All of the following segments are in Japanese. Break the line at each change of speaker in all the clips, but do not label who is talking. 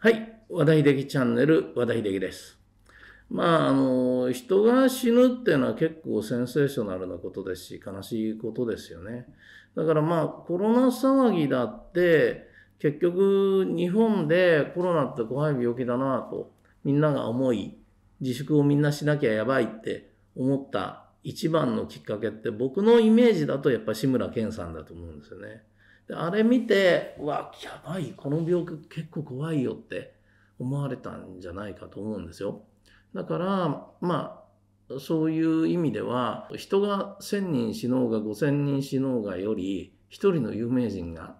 はい。話題秀チャンネル、話題的です。まあ、あの、人が死ぬっていうのは結構センセーショナルなことですし、悲しいことですよね。だからまあ、コロナ騒ぎだって、結局、日本でコロナって怖い病気だなと、みんなが思い、自粛をみんなしなきゃやばいって思った一番のきっかけって、僕のイメージだとやっぱ志村けんさんだと思うんですよね。あれ見て、うわ、やばい、この病気結構怖いよって思われたんじゃないかと思うんですよ。だから、まあ、そういう意味では、人が1000人死のうが5000人死のうがより、1人の有名人が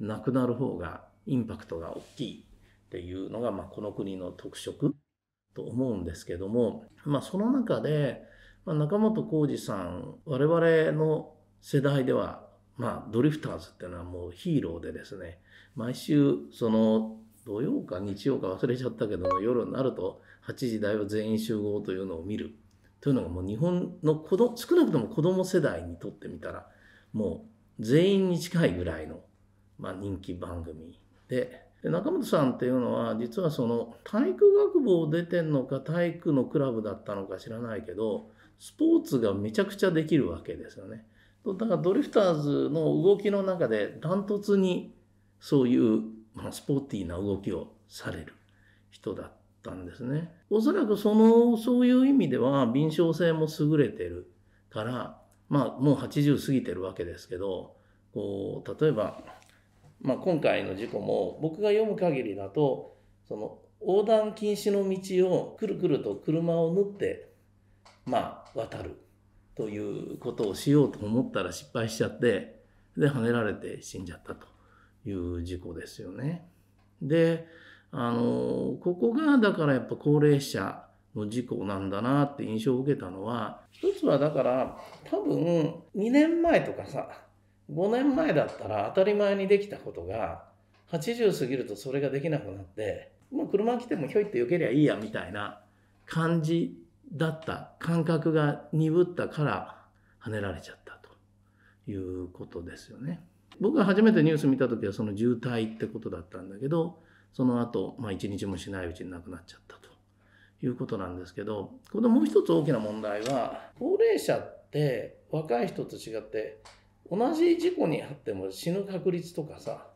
亡くなる方がインパクトが大きいっていうのが、まあ、この国の特色と思うんですけども、まあ、その中で、まあ、中本浩二さん、我々の世代ではまあ、ドリフターズっていうのはもうヒーローでですね、毎週、その、土曜か日曜か忘れちゃったけども、夜になると、8時台は全員集合というのを見る。というのがもう日本の子ど少なくとも子供世代にとってみたら、もう全員に近いぐらいの、まあ、人気番組で、で中本さんっていうのは実はその体育学部を出てんのか体育のクラブだったのか知らないけどスポーツがめちゃくちゃできるわけですよね。だからドリフターズの動きの中でダントツにそういう、まあ、スポーティーな動きをされる人だったんですね。おそらくその、そういう意味では敏捷性も優れてるから、まあもう80過ぎてるわけですけど、こう、例えば、まあ今回の事故も僕が読む限りだと、その横断禁止の道をくるくると車を縫って、まあ渡る。ということをしようと思ったら失敗しちゃってで跳ねられて死んじゃったという事故ですよね。であのここがだからやっぱ高齢者の事故なんだなって印象を受けたのは一つはだから多分2年前とかさ5年前だったら当たり前にできたことが80過ぎるとそれができなくなってもう車来てもひょいって避けりゃいいやみたいな感じだった感覚が鈍ったからはねられちゃったということですよね。僕が初めてニュース見た時はその渋滞ってことだったんだけどその後、まあ一日もしないうちに亡くなっちゃったということなんですけどこのもう一つ大きな問題は高齢者って若い人と違って同じ事故にあっても死ぬ確率とかさ、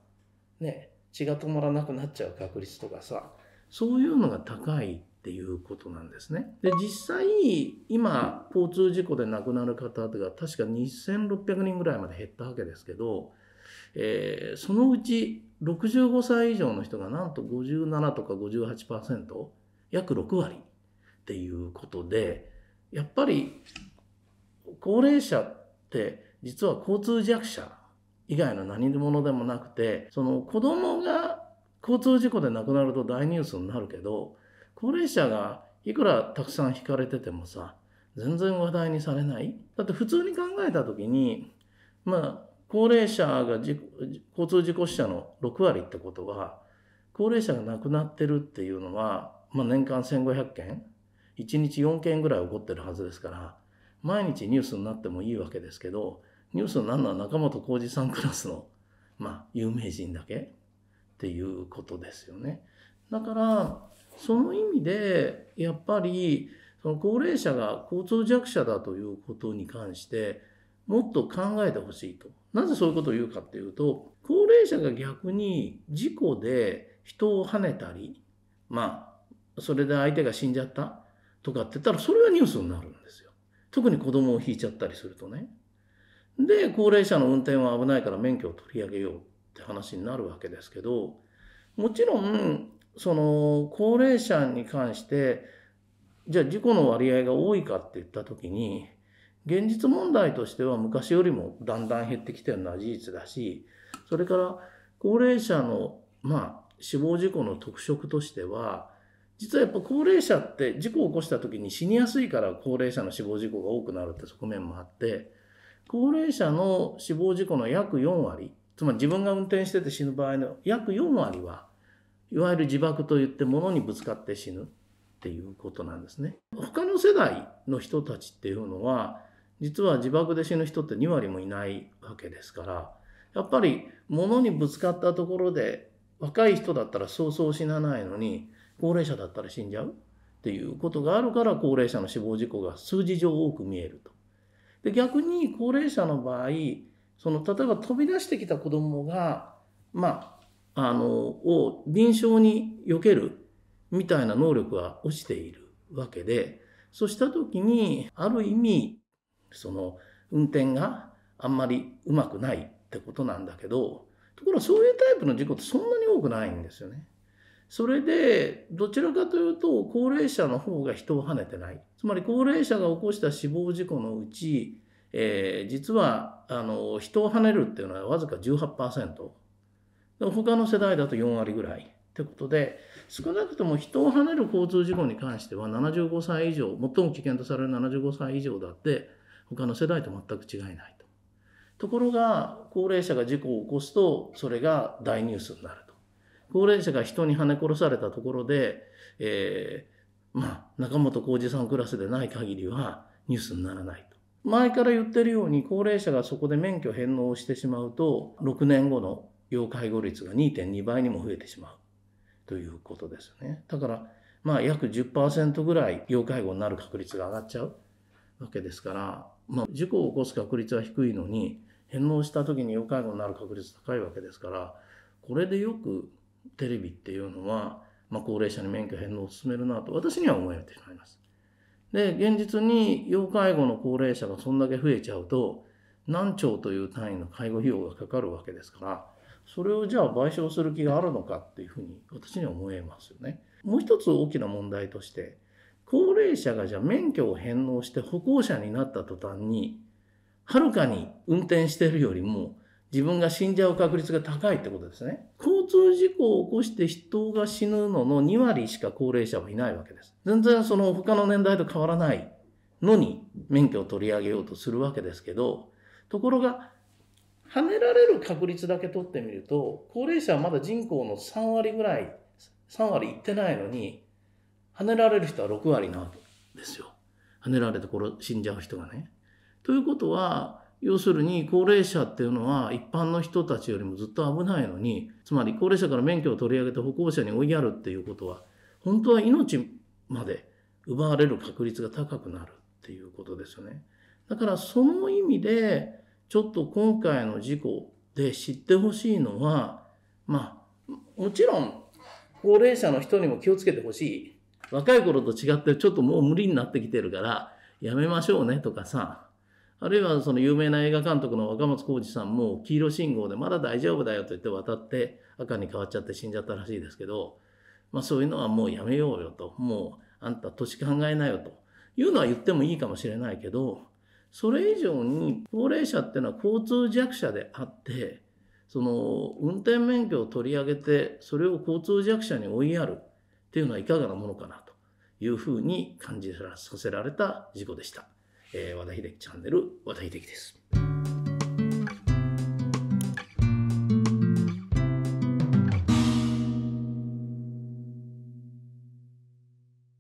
ね、血が止まらなくなっちゃう確率とかさそういうのが高いっていうことなんですね。で、実際、今、交通事故で亡くなる方が確か2600人ぐらいまで減ったわけですけど、えー、そのうち65歳以上の人がなんと57とか58%、約6割っていうことで、やっぱり高齢者って実は交通弱者以外の何者でもなくて、その子供が交通事故で亡くなると大ニュースになるけど、高齢者がいくらたくさん引かれててもさ全然話題にされないだって普通に考えた時にまあ高齢者が交通事故死者の6割ってことは高齢者が亡くなってるっていうのは、まあ、年間1,500件1日4件ぐらい起こってるはずですから毎日ニュースになってもいいわけですけどニュースになるのは中本浩二さんクラスの、まあ、有名人だけっていうことですよね。だからその意味でやっぱりその高齢者が交通弱者だということに関してもっと考えてほしいと。なぜそういうことを言うかっていうと高齢者が逆に事故で人をはねたりまあそれで相手が死んじゃったとかって言ったらそれがニュースになるんですよ。特に子供を引いちゃったりするとね。で高齢者の運転は危ないから免許を取り上げようって話になるわけですけどもちろんその高齢者に関してじゃあ事故の割合が多いかっていった時に現実問題としては昔よりもだんだん減ってきてるのは事実だしそれから高齢者のまあ死亡事故の特色としては実はやっぱ高齢者って事故を起こした時に死にやすいから高齢者の死亡事故が多くなるって側面もあって高齢者の死亡事故の約4割つまり自分が運転してて死ぬ場合の約4割はいわゆる自爆といって物にぶつかって死ぬっていうことなんですね。他の世代の人たちっていうのは実は自爆で死ぬ人って2割もいないわけですからやっぱり物にぶつかったところで若い人だったらそうそう死なないのに高齢者だったら死んじゃうっていうことがあるから高齢者の死亡事故が数字上多く見えると。で逆に高齢者の場合その例えば飛び出してきた子供がまああのを臨床に避けるみたいな能力が落ちているわけでそうした時にある意味その運転があんまりうまくないってことなんだけどところがそういうタイプの事故ってそんなに多くないんですよね。それでどちらかというと高齢者の方が人を跳ねてないつまり高齢者が起こした死亡事故のうち、えー、実はあの人を跳ねるっていうのはわずか18%。他の世代だと4割ぐらい。ってことで、少なくとも人をはねる交通事故に関しては、75歳以上、最も危険とされる75歳以上だって、他の世代と全く違いないと。ところが、高齢者が事故を起こすと、それが大ニュースになると。高齢者が人にはね殺されたところで、えー、まあ、中本浩二さんクラスでない限りは、ニュースにならないと。前から言ってるように、高齢者がそこで免許返納をしてしまうと、6年後の要介護率が2.2倍にも増えてしまうということですね。だから、まあ約10%ぐらい要介護になる確率が上がっちゃうわけですから、まあ、事故を起こす確率は低いのに、返納した時に要介護になる確率高いわけですから、これでよくテレビっていうのは、まあ、高齢者に免許返納を進めるなと私には思えてしまいます。で、現実に要介護の高齢者がそんだけ増えちゃうと、何兆という単位の介護費用がかかるわけですから、それをじゃあ賠償する気があるのかっていうふうに私には思えますよね。もう一つ大きな問題として高齢者がじゃあ免許を返納して歩行者になった途端にはるかに運転してるよりも自分が死んじゃう確率が高いってことですね。交通事故を起こして人が死ぬのの2割しか高齢者はいないわけです。全然その他の年代と変わらないのに免許を取り上げようとするわけですけど、ところがはねられる確率だけ取ってみると、高齢者はまだ人口の3割ぐらい、3割いってないのに、はねられる人は6割なわけですよ。はねられて殺死んじゃう人がね。ということは、要するに高齢者っていうのは一般の人たちよりもずっと危ないのに、つまり高齢者から免許を取り上げて歩行者に追いやるっていうことは、本当は命まで奪われる確率が高くなるっていうことですよね。だからその意味で、ちょっと今回の事故で知ってほしいのは、まあ、もちろん、高齢者の人にも気をつけてほしい。若い頃と違ってちょっともう無理になってきてるから、やめましょうねとかさ、あるいはその有名な映画監督の若松浩二さんも黄色信号でまだ大丈夫だよと言って渡って赤に変わっちゃって死んじゃったらしいですけど、まあそういうのはもうやめようよと、もうあんた年考えなよというのは言ってもいいかもしれないけど、それ以上に高齢者っていうのは交通弱者であってその運転免許を取り上げてそれを交通弱者に追いやるっていうのはいかがなものかなというふうに感じさせられた事故でした。えー、和田秀樹チャンネル和田秀樹です。